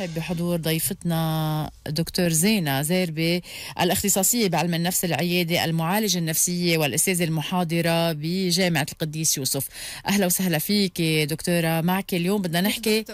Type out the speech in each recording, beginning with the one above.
نرحب بحضور ضيفتنا دكتور زينة زيربي الاختصاصية بعلم النفس العيادة المعالجة النفسية والأستاذة المحاضرة بجامعة القديس يوسف أهلا وسهلا فيك دكتورة معك اليوم بدنا نحكي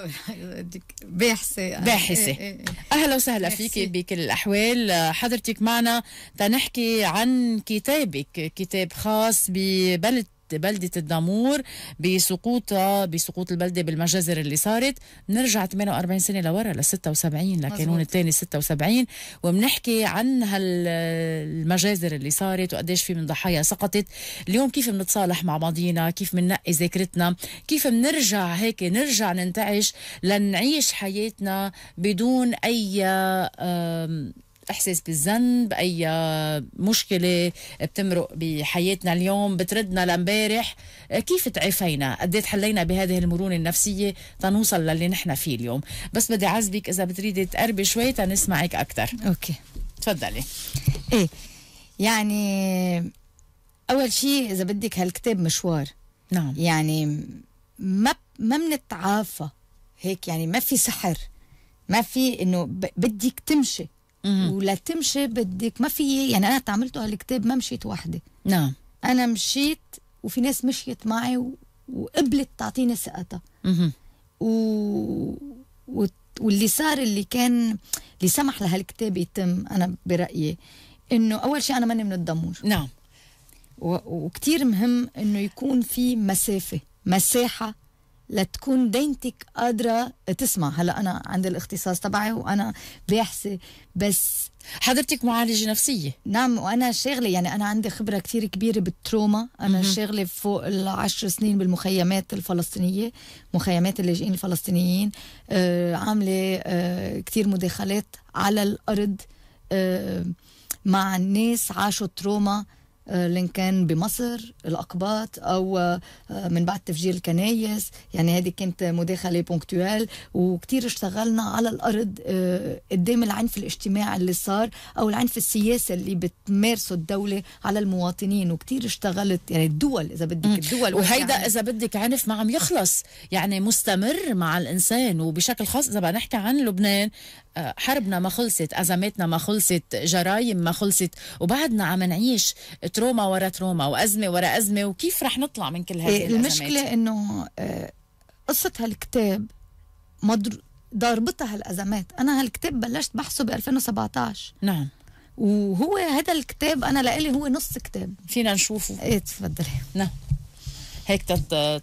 باحثة باحثة إيه، إيه، إيه. أهلا وسهلا فيك بكل الأحوال حضرتك معنا تنحكي عن كتابك كتاب خاص ببلد بلدة الدامور بسقوطها بسقوط البلدة بالمجازر اللي صارت نرجع 48 سنة لورا ل 76 لكانون الثاني 76 وبنحكي عن هالمجازر اللي صارت وقديش في من ضحايا سقطت اليوم كيف بنتصالح مع بعضينا كيف بننقي ذاكرتنا كيف بنرجع هيك نرجع ننتعش لنعيش حياتنا بدون أي احساس بالذنب اي مشكله بتمرق بحياتنا اليوم بتردنا لامبارح كيف تعافينا قد إيه حلينا بهذه المرونه النفسيه تنوصل للي نحن فيه اليوم بس بدي اعزبك اذا بتريدي تقربي شوي تنسمعك اكثر اوكي تفضلي ايه يعني اول شيء اذا بدك هالكتاب مشوار نعم يعني ما ما بنتعافى هيك يعني ما في سحر ما في انه بدك تمشي ولا تمشي بدك ما في يعني انا تعاملته هالكتاب ما مشيت وحده نعم انا مشيت وفي ناس مشيت معي و... وقبلت تعطيني ثقتها و... و... واللي صار اللي كان اللي سمح لهالكتاب يتم انا برايي انه اول شيء انا ماني من الضمور نعم و... وكتير مهم انه يكون في مسافه مساحه لتكون دينتك قادرة تسمع هلا أنا عند الاختصاص تبعي وأنا باحثة بس حضرتك معالجة نفسية نعم وأنا شغلة يعني أنا عندي خبرة كتير كبيرة بالتروما أنا م -م. شغلة فوق العشر سنين بالمخيمات الفلسطينية مخيمات اللاجئين الفلسطينيين آه عاملة آه كتير مداخلات على الأرض آه مع الناس عاشوا تروما آه، لان كان بمصر الاقباط او آه، آه، من بعد تفجير الكنايس يعني هذه كانت مداخله بونكتوال وكثير اشتغلنا على الارض قدام العنف الاجتماعي اللي صار او العنف السياسي اللي بتمارسه الدوله على المواطنين وكثير اشتغلت يعني الدول اذا بدك الدول وهيدا اذا بدك عنف ما عم يخلص يعني مستمر مع الانسان وبشكل خاص اذا بقى نحكي عن لبنان حربنا ما خلصت أزماتنا ما خلصت جرايم ما خلصت وبعدنا عم نعيش تروما ورا تروما وأزمة ورا أزمة وكيف رح نطلع من كل هذه إيه، الأزمات المشكلة أنه آه، قصة هالكتاب مضر... ضاربتها هالأزمات أنا هالكتاب بلشت بحثه ب 2017 نعم وهو هذا الكتاب أنا لإلي هو نص كتاب فينا نشوفه ايه تفضلي نعم هيك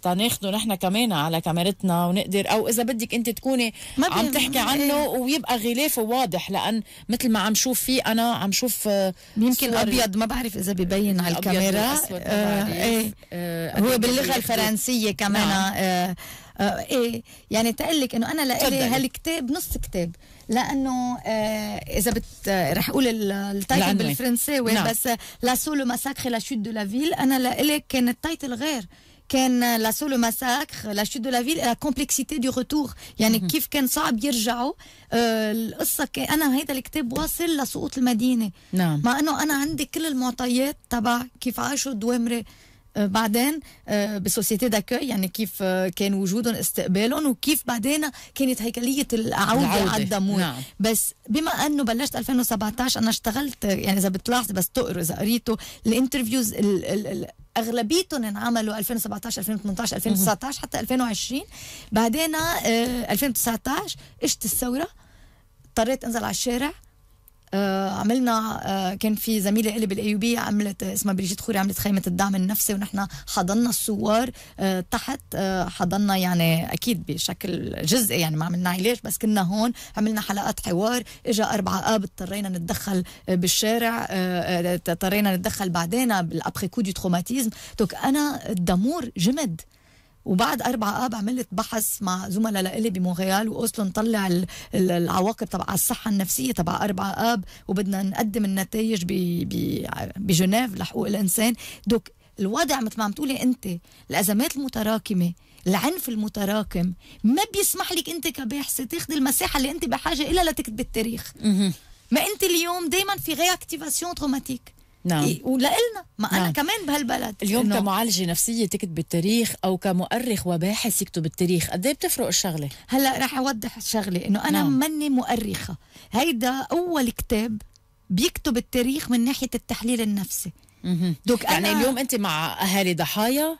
تناخده نحن كمان على كاميرتنا ونقدر او اذا بدك انت تكوني عم تحكي إيه. عنه ويبقى غلافه واضح لان مثل ما عم شوف فيه انا عم شوف آه، يمكن ابيض ما بعرف اذا ببين على الكاميرا آه ايه آه هو باللغه الفرنسيه كمان نعم. آه آه ايه يعني تقلك انه انا لإلي هالكتاب نص كتاب لانه آه اذا بت رح اقول التايتل بالفرنساوي نعم. بس لا سولو ماساكري لا شوت دو لا فيل انا لإلي كان التايتل غير كان لا سو لو ماساكر لا شوت دو لا فيل لا كومبلكسيتي دو روتور يعني كيف كان صعب يرجعوا آه، القصه كان انا هيدا الكتاب واصل لسقوط المدينه نعم مع انه انا عندي كل المعطيات تبع كيف عاشوا الدوامره آه، بعدين آه، بسوسيتي داكوي يعني كيف آه، كان وجودهم استقبالهم وكيف بعدين كانت هيكليه العوده على الدموع نعم. بس بما انه بلشت 2017 انا اشتغلت يعني اذا بتلاحظي بس تقروا اذا قريتوا الانترفيوز اغلبيتهم انعملوا 2017 2018 2019 حتى 2020 بعدين 2019 اجت الثوره اضطريت انزل على الشارع آه، عملنا آه، كان في زميله الي بالايوبيه عملت اسمها بريجيت خوري عملت خيمه الدعم النفسي ونحن حضنا الثوار آه، تحت حضنا يعني اكيد بشكل جزئي يعني ما عملنا علاج بس كنا هون عملنا حلقات حوار اجى أربعة اب اضطرينا نتدخل بالشارع اضطرينا نتدخل بعدين بالابخي كودي تروماتيزم توك انا الدمور جمد وبعد أربعة آب عملت بحث مع زملاء لإلي بمونريال وأوسلو نطلع العواقب تبع الصحة النفسية تبع أربعة آب وبدنا نقدم النتائج بجنيف لحقوق الإنسان دوك الوضع مثل ما عم تقولي أنت الأزمات المتراكمة العنف المتراكم ما بيسمح لك أنت كباحثة تاخذي المساحة اللي أنت بحاجة إلا لتكتبي التاريخ ما أنت اليوم دايما في غير اكتيفاسيون تروماتيك نعم إيه، ولإلنا ما نعم. أنا كمان بهالبلد اليوم كمعالجة نفسية تكتب التاريخ أو كمؤرخ وباحث يكتب التاريخ قد ايه بتفرق الشغلة؟ هلا رح أوضح الشغلة إنه أنا نعم. مني مؤرخة هيدا أول كتاب بيكتب التاريخ من ناحية التحليل النفسي دوك يعني أنا... اليوم أنت مع أهالي ضحايا؟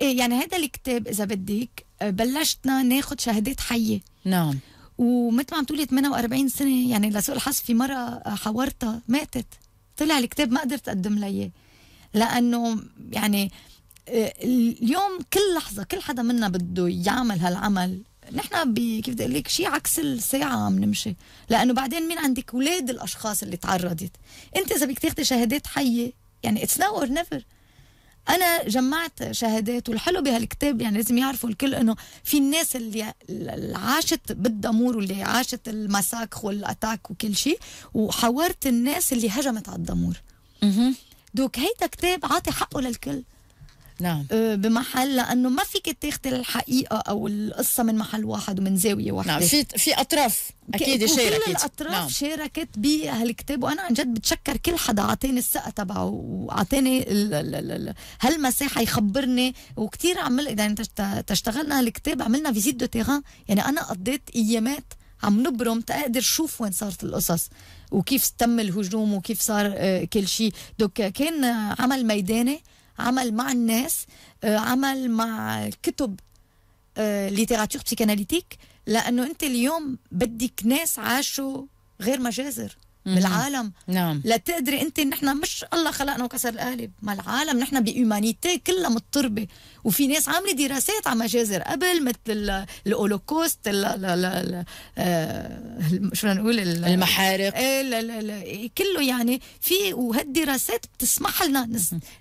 إيه يعني هذا الكتاب إذا بدك آه، بلشتنا ناخذ شهادات حية نعم ومثل ما عم تقولي 48 سنة يعني لسوء الحظ في مرة آه، حورتها ماتت طلع الكتاب ما قدرت اقدم لي اياه لانه يعني آه، اليوم كل لحظه كل حدا منا بده يعمل هالعمل نحن كيف بدي اقول لك شيء عكس الساعه عم نمشي لانه بعدين مين عندك اولاد الاشخاص اللي تعرضت انت اذا بدك تاخذي شهادات حيه يعني اتس ناو اور نيفر انا جمعت شهادات والحلو بهالكتاب يعني لازم يعرفوا الكل انه في الناس اللي عاشت بالدمور واللي عاشت المساكخ والاتاك وكل شيء وحورت الناس اللي هجمت على الدمور دوك هيدا كتاب عاطي حقه للكل نعم. أه، بمحل لانه ما فيك تاخذي الحقيقه او القصه من محل واحد ومن زاويه نعم، واحده نعم في في اطراف اكيد شاركت كل الاطراف نعم. شاركت بهالكتاب وانا عن جد بتشكر كل حدا عطاني الثقه تبعه واعطاني هالمساحه يخبرني وكثير عمل يعني تشتغلنا هالكتاب عملنا فيزيت دو تيران يعني انا قضيت ايامات عم نبرم تقدر شوف وين صارت القصص وكيف تم الهجوم وكيف صار آه، كل شيء دوك كان عمل ميداني عمل مع الناس آه، عمل مع كتب آه، ليتراتور بسيكاناليتيك لانه انت اليوم بدك ناس عاشوا غير مجازر بالعالم نعم لتقدري انت نحن مش الله خلقنا وكسر القالب ما العالم نحن بايمانيتي كلها مضطربه وفي ناس عامله دراسات على مجازر قبل مثل الاولوكوست لا لا شو نقول المحارق كله يعني في وهالدراسات بتسمح لنا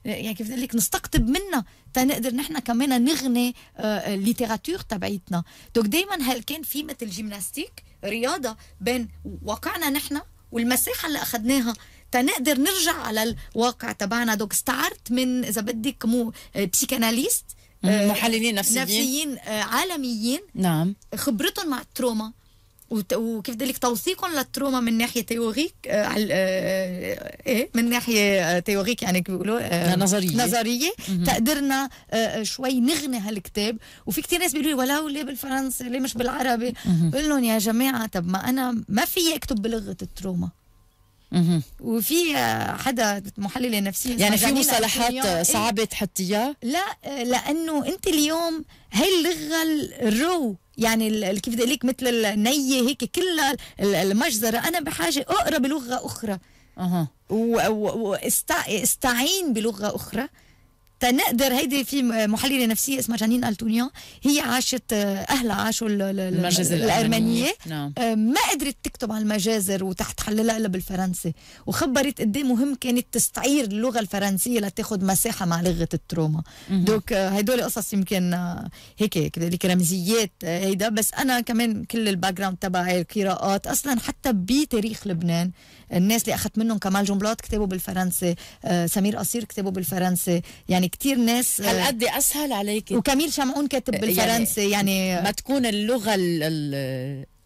يعني كيف بدي لك نستقطب منها تنقدر نحن كمان نغني آه، الليتراتور تبعيتنا دوك دائما هل كان في مثل جيمناستيك رياضه بين واقعنا نحن والمساحه اللي أخدناها تنقدر نرجع على الواقع تبعنا دوك استعرت من اذا بدك مو بسيكاناليست آه، محللين نفسيين نفسيين آه، عالميين نعم خبرتهم مع التروما وكيف بدي لك توثيق للتروما من ناحيه تيوريك آه، على آه، آه، ايه من ناحيه تيوريك يعني كيف بيقولوا نظريه نظريه تقدرنا شوي نغني هالكتاب وفي كثير ناس بيقولوا لي ولو ليه بالفرنسي ليه مش بالعربي بقول لهم يا جماعه طب ما انا ما في اكتب بلغه التروما وفي آه، حدا محلله نفسيه يعني في مصطلحات إيه. صعبه تحطيها؟ لا آه، لانه انت اليوم هي اللغه الرو يعني كيف بدي لك مثل النيه هيك كلها المجزره انا بحاجه اقرا بلغه اخرى اها واستعين بلغه اخرى تنقدر هيدي في محلله نفسيه اسمها جانين التونيان هي عاشت آه، اهلها عاشوا المجازر الارمنيه نعم. آه، ما قدرت تكتب عن المجازر وتحت حللها الا بالفرنسي وخبرت قد إيه مهم كانت تستعير اللغه الفرنسيه لتاخذ مساحه مع لغه التروما دوك هدول آه، قصص يمكن هيك هيك رمزيات هيدا بس انا كمان كل الباك جراوند تبعي القراءات اصلا حتى بتاريخ لبنان الناس اللي اخذت منهم كمال جنبلاط كتابه بالفرنسي سمير قصير كتابه بالفرنسي يعني كتير ناس آه، هل قد اسهل عليك وكميل شمعون كاتب آه، بالفرنسي يعني, يعني ما تكون اللغه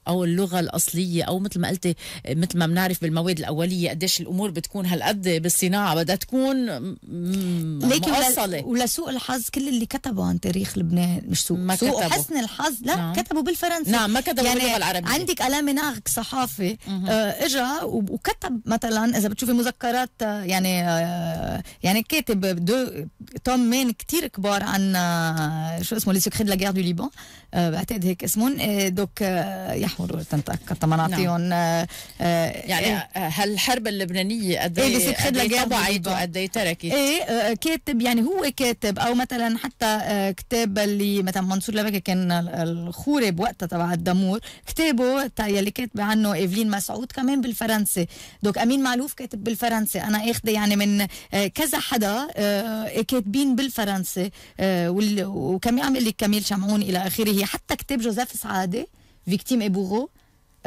او اللغه الاصليه او مثل ما قلتي مثل ما بنعرف بالمواد الاوليه قديش الامور بتكون هالقد بالصناعه بدها تكون لكن مؤصله ولسوء الحظ كل اللي كتبوا عن تاريخ لبنان مش سوء ما سوء كتبوا. حسن الحظ لا نعم. كتبوا بالفرنسي نعم ما كتبوا يعني باللغه العربيه عندك الامي ناغك صحافي آه، اجا وكتب مثلا اذا بتشوفي مذكرات آه، يعني آه، يعني كاتب دو توم مين كتير كبار عن شو اسمه لي سكري دو لا دو ليبان بعتقد هيك اسمهم دوك مرور تنطمناطيهم نعم. آه، آه، يعني إيه. هالحرب اللبنانيه قد ايه اللي إيه ست طبعت وقد ايه تركت ايه آه، كاتب يعني هو كاتب او مثلا حتى كتاب اللي مثلا منصور لبكي كان الخوري بوقتها تبع الدمور كتابه يلي كاتبه عنه ايفلين مسعود كمان بالفرنسي دوك امين معلوف كاتب بالفرنسي انا اخذه يعني من كذا حدا كاتبين بالفرنسي وكم عم لك كميل شمعون الى اخره حتى كتاب جوزيف سعاده فيكتيم اي بوغو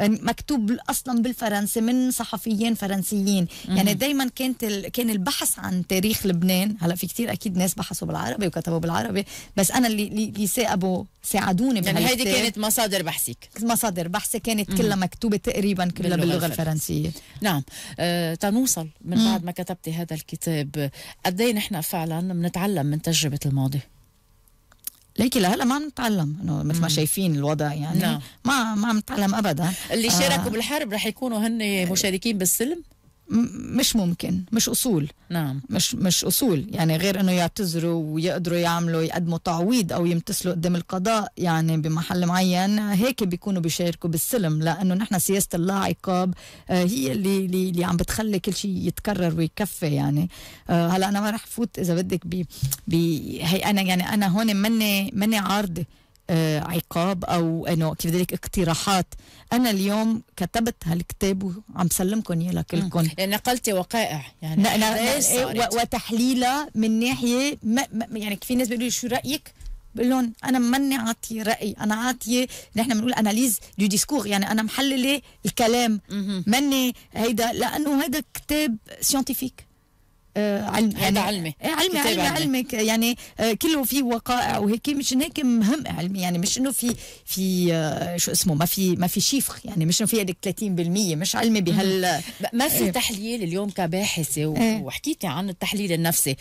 مكتوب اصلا بالفرنسي من صحفيين فرنسيين مم. يعني دائما كانت ال... كان البحث عن تاريخ لبنان هلا في كثير اكيد ناس بحثوا بالعربي وكتبوا بالعربي بس انا اللي اللي ساقبوا ساعدوني يعني هيدي كانت مصادر بحثك مصادر بحثي كانت كلها مكتوبه تقريبا كلها باللغه الفرنسيه نعم آه تنوصل من بعد ما كتبتي هذا الكتاب قد إيه نحن فعلا بنتعلم من تجربه الماضي ليكي لهلا ما عم نتعلم انه مثل ما شايفين الوضع يعني no. نعم. ما ما عم نتعلم ابدا اللي آه. شاركوا آه بالحرب رح يكونوا هن مشاركين بالسلم مش ممكن مش اصول نعم مش مش اصول يعني غير انه يعتذروا ويقدروا يعملوا يقدموا تعويض او يمتثلوا قدام القضاء يعني بمحل معين هيك بيكونوا بيشاركوا بالسلم لانه نحن سياسه اللا عقاب آه، هي اللي اللي, اللي عم بتخلي كل شيء يتكرر ويكفي يعني آه، هلا انا ما رح فوت اذا بدك ب انا يعني انا هون مني مني عارضه آه، عقاب او انه كيف ذلك اقتراحات انا اليوم كتبت هالكتاب وعم سلمكم اياه لكلكم يعني نقلتي وقائع يعني نا نا إيه، وتحليلها من ناحيه ما يعني في ناس بيقولوا شو رايك بقول لهم انا ماني عاطيه راي انا عاطيه نحن بنقول اناليز دو ديسكور يعني انا محلله الكلام ماني هيدا لانه هيدا كتاب سيونتيفيك آه، علم يعني هذا إيه، علمي علمي علمي علمي يعني آه، كله في وقائع وهيك مش هيك مهم علمي يعني مش انه في في آه، شو اسمه ما في ما في شيفخ يعني مش انه في هذيك 30% مش علمي بهال ما في تحليل اليوم كباحثه إيه. وحكيتي عن التحليل النفسي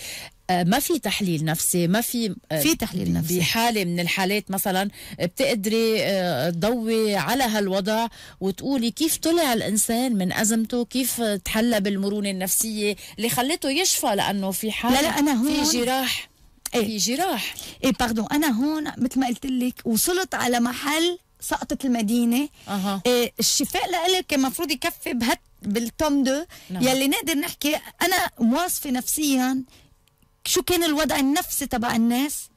آه، ما في تحليل نفسي ما في آه، في تحليل نفسي بحاله من الحالات مثلا بتقدري آه، تضوي على هالوضع وتقولي كيف طلع الانسان من ازمته كيف تحلى بالمرونه النفسيه اللي خلته يشفى لانه في حاله لا لا انا هون في جراح ايه في جراح ايه باردون انا هون مثل ما قلت لك وصلت على محل سقطت المدينه أه. إيه الشفاء لإلك كان المفروض يكفي بهت بالتوم دو نعم. يلي نقدر نحكي انا مواصفه نفسيا شو كان الوضع النفسي تبع الناس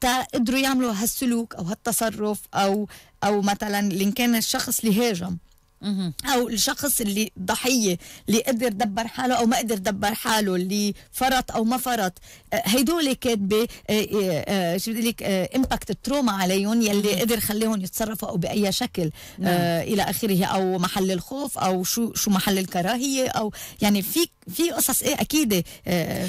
تقدروا يعملوا هالسلوك او هالتصرف او او مثلا ان كان الشخص اللي هاجم او الشخص اللي ضحيه اللي قدر دبر حاله او ما قدر دبر حاله اللي فرط او ما فرط آه، هيدول كاتبه آه، آه، شو بدي لك امباكت التروما عليهم يلي قدر خليهم يتصرفوا او باي شكل نعم. الى اخره او محل الخوف او شو شو محل الكراهيه او يعني في في قصص ايه اكيد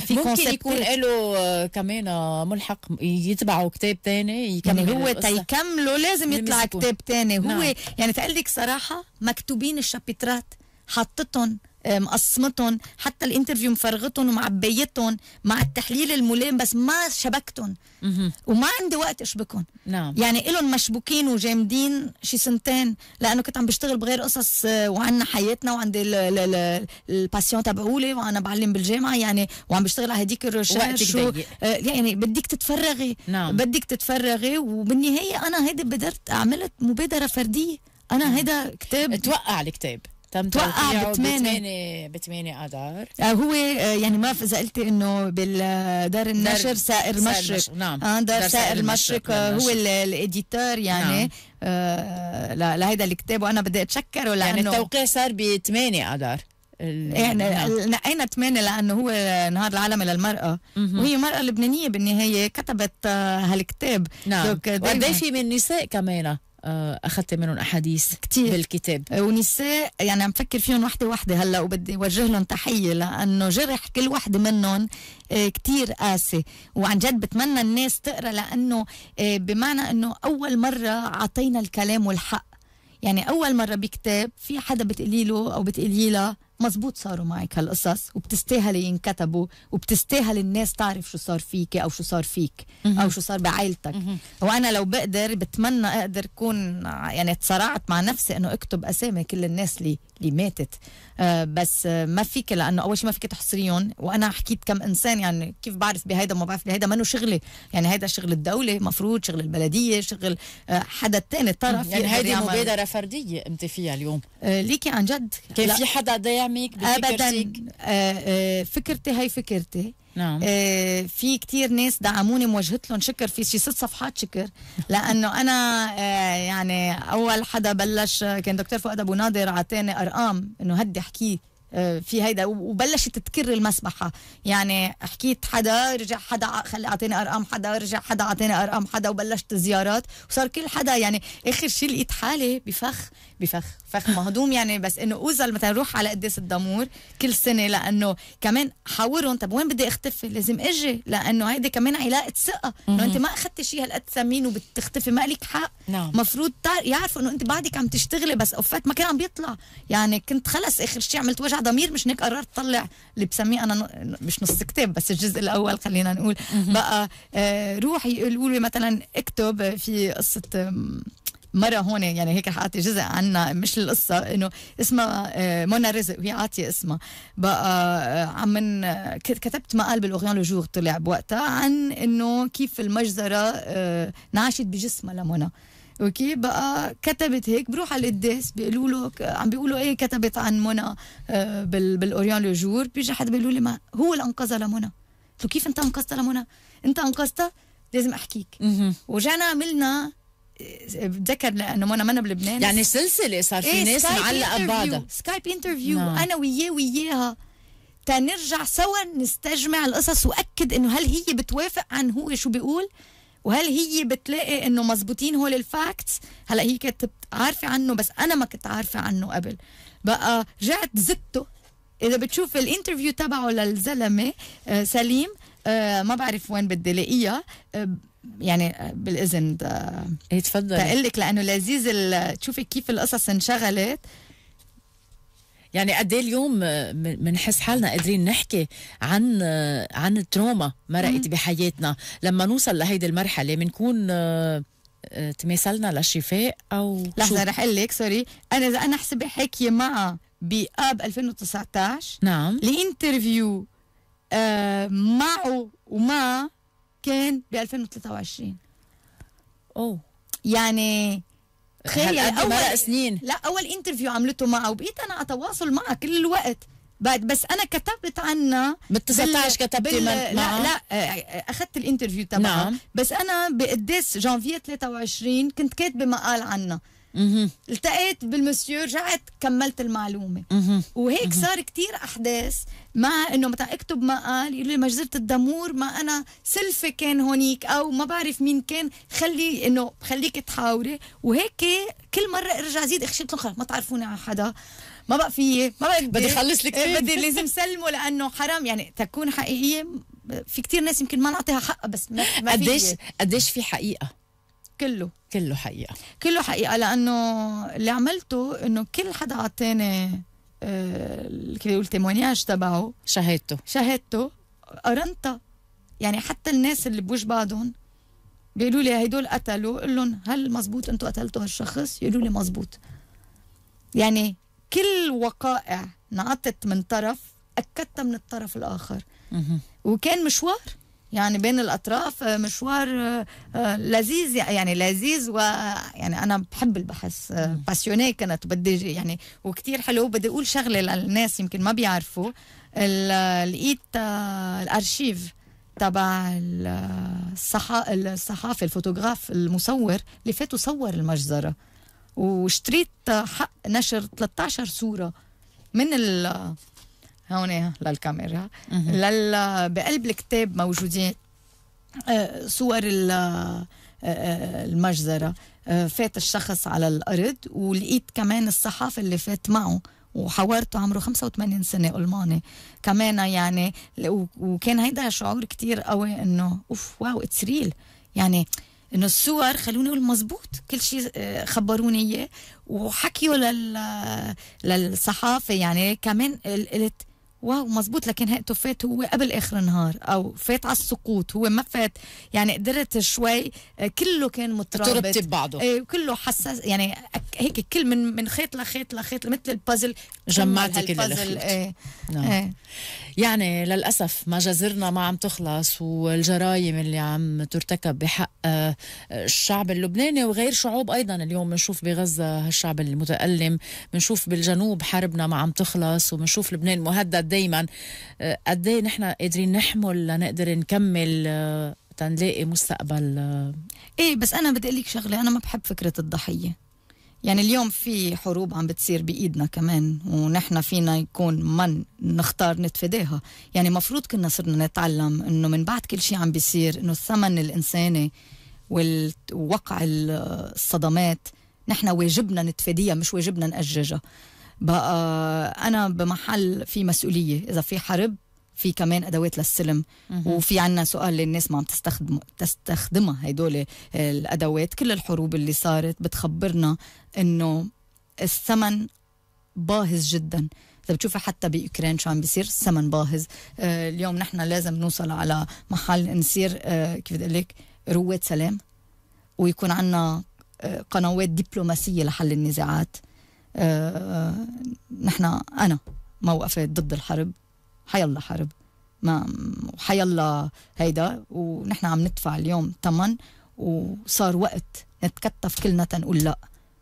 في ممكن يكون إيه. له كمان ملحق يتبعوا كتاب تاني يعني هو تيكمله لازم يطلع كتاب تاني هو نعم. يعني تقلك لك صراحه ما مكتوبين الشابترات حطتهم مقسمتهم حتى الانترفيو مفرغتهم ومعبيتهم مع التحليل الملام بس ما شبكتهم وما عندي وقت اشبكهم نعم. يعني إلهم مشبوكين وجامدين شي سنتين لانه كنت عم بشتغل بغير قصص آه، وعنا حياتنا وعندي الباسيون تبعولي وانا بعلم بالجامعه يعني وعم بشتغل على هديك الريسيرش آه، يعني بدك تتفرغي نعم. بدك تتفرغي وبالنهايه انا هيدي بدرت عملت مبادره فرديه انا هيدا كتاب توقع الكتاب تم توقع ب 8 اذار آه، هو آه، يعني ما اذا قلتي انه بالدار النشر سائر مشرق نعم آه دار, دار سائر المشرق آه، هو الايديتور يعني نعم. آه لهيدا الكتاب وانا بدي اتشكره يعني لانه يعني التوقيع صار ب 8 اذار يعني نقينا ثمانية لأنه هو نهار العالمي للمرأة وهي مرأة لبنانية بالنهاية كتبت هالكتاب نعم وقد في من نساء كمان آه، اخذت منهم احاديث كتير بالكتاب ونساء يعني عم فكر فيهم وحده وحده هلا وبدي اوجه لهم تحيه لانه جرح كل وحده منهم آه، كتير قاسي وعن جد بتمنى الناس تقرا لانه آه، بمعنى انه اول مره اعطينا الكلام والحق يعني اول مره بكتاب في حدا بتقولي له او بتقولي لها مزبوط صاروا معك هالقصص وبتستاهلي ينكتبوا وبتستاهل الناس تعرف شو صار فيك او شو صار فيك او شو صار بعائلتك وانا لو بقدر بتمنى اقدر كون يعني تصارعت مع نفسي انه اكتب اسامي كل الناس اللي اللي ماتت آه، بس ما فيك لانه اول شيء ما فيك تحصريهم وانا حكيت كم انسان يعني كيف بعرف بهيدا ما بعرف بهيدا منه شغلي يعني هيدا شغل الدوله مفروض شغل البلديه شغل آه، حدا تاني طرف يعني هيدي مبادره فرديه انت فيها اليوم آه، ليكي عن جد كان في حدا داعمك ابدا آه، آه، فكرتي هي فكرتي نعم في كتير ناس دعموني موجهت لهم شكر في شي ست صفحات شكر لانه انا يعني اول حدا بلش كان دكتور فؤاد ابو ناظر عطاني ارقام انه هدي احكيه في هيدا وبلشت تكر المسبحة يعني حكيت حدا رجع حدا خلي اعطيني ارقام حدا رجع حدا اعطيني ارقام حدا وبلشت زيارات وصار كل حدا يعني اخر شيء لقيت حالي بفخ بفخ فخ مهضوم يعني بس انه اوزل مثلا روح على قديس الدمور كل سنه لانه كمان حاورهم طب وين بدي اختفي لازم اجي لانه هيدي كمان علاقه ثقه انه انت ما اخذتي شيء هالقد ثمين وبتختفي ما لك حق نعم المفروض يعرفوا انه انت بعدك عم تشتغلي بس اوفات ما كان عم بيطلع يعني كنت خلص اخر شيء عملت وجع ضمير مش هيك قررت طلع اللي بسميه انا مش نص كتاب بس الجزء الاول خلينا نقول بقى آه، روح يقولوا لي مثلا اكتب في قصه مره هون يعني هيك رح اعطي جزء عنا مش القصه انه اسمها آه، منى رزق وهي عاطيه اسمها بقى آه، عم من آه، كتبت مقال بالاوريان لوجور طلع بوقتها عن انه كيف المجزره انعاشت بجسمها لمنى اوكي بقى كتبت هيك بروح على القداس بيقولوا له عم بيقولوا ايه كتبت عن منى بالاوريان لوجور بيجي حد بيقولوا لي ما هو اللي انقذها لمنى قلت له كيف انت انقذتها لمنى؟ انت انقذتها لازم احكيك وجانا عملنا بتذكر لانه منى منا بلبنان يعني سلسله صار في إيه، ناس معلقه ببعضها سكايب انترفيو نعم. انا وياه وياها تنرجع سوا نستجمع القصص واكد انه هل هي بتوافق عن هو شو بيقول وهل هي بتلاقي انه مزبوطين هول الفاكتس هلا هي كانت عارفه عنه بس انا ما كنت عارفه عنه قبل بقى رجعت زدته اذا بتشوف الانترفيو تبعه للزلمه آه، سليم آه، ما بعرف وين بدي لاقيها آه، يعني بالاذن ايه تفضلي تقول لك لانه لذيذ تشوفي كيف القصص انشغلت يعني قد ايه اليوم بنحس حالنا قادرين نحكي عن عن التروما مرقت بحياتنا لما نوصل لهيدي المرحله بنكون آه، آه، تماثلنا للشفاء او لحظه رح اقول لك سوري انا اذا انا حسبي حكي مع باب 2019 نعم لانترفيو آه معه ومع كان ب 2023 اوه يعني تخيل اول مرق سنين لا اول انترفيو عملته معه وبقيت انا اتواصل معه كل الوقت بعد بس انا كتبت عنها بال 19 كتبت بال... لا لا آه، آه، اخذت الانترفيو تبعها نعم. بس انا بقديس جانفية 23 كنت كاتبه مقال عنها التقيت بالمسيو رجعت كملت المعلومه وهيك صار كتير احداث مع انه متى اكتب مقال يقول لي مجزره الدمور ما انا سلفه كان هونيك او ما بعرف مين كان خلي انه خليك تحاوري وهيك كل مره ارجع زيد اخشيت لهم ما تعرفوني على حدا ما بقى في ما بقى بدي اخلص لك إيه، بدي لازم سلمه لانه حرام يعني تكون حقيقيه في كتير ناس يمكن ما نعطيها حقها بس ما قديش قديش في حقيقه كله كله حقيقة كله حقيقة لأنه اللي عملته إنه كل حدا عطاني آه، كيف يقول تيمونياج تبعه شهادته شهادته قرنتها يعني حتى الناس اللي بوش بعضهم بيقولوا لي هدول قتلوا قول لهم هل مزبوط انتم قتلتوا هالشخص يقولوا لي مزبوط يعني كل وقائع نعطت من طرف اكدتها من الطرف الاخر وكان مشوار يعني بين الاطراف آه، مشوار آه، آه، لذيذ يعني لذيذ ويعني انا بحب البحث باسيوني كانت بدي يعني وكتير حلو بدي اقول شغله للناس يمكن ما بيعرفوا لقيت الارشيف تبع الصحا... الصحافي الفوتوغراف المصور اللي فات وصور المجزره واشتريت حق نشر 13 صوره من ال هون للكاميرا لل... بقلب الكتاب موجودين آه، صور آه، آه، المجزرة فات الشخص على الأرض ولقيت كمان الصحافي اللي فات معه وحاورته عمره 85 سنة ألماني كمان يعني وكان هيدا شعور كتير قوي إنه أوف واو اتس ريل يعني انه الصور خلوني اقول مزبوط كل شيء خبروني اياه وحكيوا لل للصحافه يعني كمان قلت واو مزبوط لكن هيئته فات هو قبل اخر النهار او فات على السقوط هو ما فات يعني قدرت شوي آه، كله كان مترابط تربط ببعضه إيه، كله حساس يعني هيك كل من من خيط لخيط لخيط مثل البازل جمعتي كل البازل إيه، نعم. إيه. يعني للاسف ما جزرنا ما عم تخلص والجرائم اللي عم ترتكب بحق آه، الشعب اللبناني وغير شعوب ايضا اليوم بنشوف بغزه الشعب المتالم بنشوف بالجنوب حربنا ما عم تخلص وبنشوف لبنان مهدد دائما آه، قد ايه نحن قادرين نحمل لنقدر نكمل آه، تنلاقي مستقبل ايه بس انا بدي اقول لك شغله انا ما بحب فكره الضحيه يعني اليوم في حروب عم بتصير بإيدنا كمان ونحن فينا يكون من نختار نتفاداها يعني مفروض كنا صرنا نتعلم أنه من بعد كل شيء عم بيصير أنه الثمن الإنساني ووقع الصدمات نحن واجبنا نتفاديها مش واجبنا نأججها بقى أنا بمحل في مسؤولية إذا في حرب في كمان ادوات للسلم وفي عنا سؤال للناس ما عم تستخدم تستخدمها هدول الادوات كل الحروب اللي صارت بتخبرنا انه الثمن باهظ جدا اذا بتشوفي حتى باوكرين شو عم بيصير الثمن باهظ آه، اليوم نحن لازم نوصل على محل نصير آه، كيف بدي اقول لك رواد سلام ويكون عندنا آه، قنوات دبلوماسيه لحل النزاعات نحن انا وقفت ضد الحرب الله حرب ما الله هيدا ونحن عم ندفع اليوم ثمن وصار وقت نتكتف كلنا تنقول لا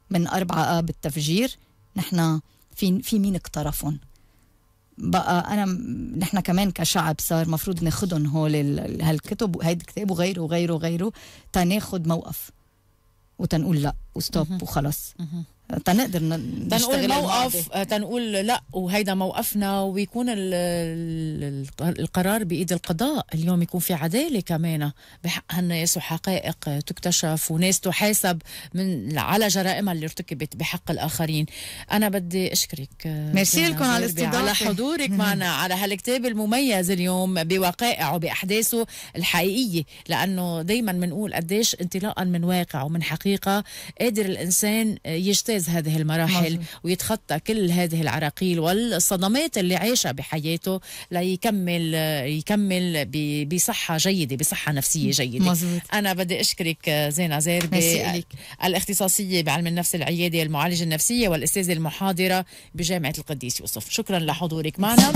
من أربعة آب التفجير نحن في في مين اقترفهم بقى انا نحن كمان كشعب صار مفروض ناخذهم هول هالكتب هيدا الكتاب وغيره وغيره وغيره تناخد موقف وتنقول لا وستوب وخلص تنقدر تنقول موقف تنقول لا وهيدا موقفنا ويكون الـ الـ القرار بايد القضاء اليوم يكون في عداله كمان بحق هالناس وحقائق تكتشف وناس تحاسب من على جرائمها اللي ارتكبت بحق الاخرين انا بدي اشكرك ميرسي لكم على الاستضافه على حضورك معنا على هالكتاب المميز اليوم بوقائعه باحداثه الحقيقيه لانه دائما بنقول قديش انطلاقا من واقع ومن حقيقه قادر الانسان يجتاز يجتاز هذه المراحل مزم. ويتخطى كل هذه العراقيل والصدمات اللي عاشها بحياته ليكمل يكمل بصحة جيدة بصحة نفسية جيدة مزم. أنا بدي أشكرك زينه عزير الاختصاصية بعلم النفس العيادة المعالجة النفسية والأستاذة المحاضرة بجامعة القديس يوسف شكرا لحضورك معنا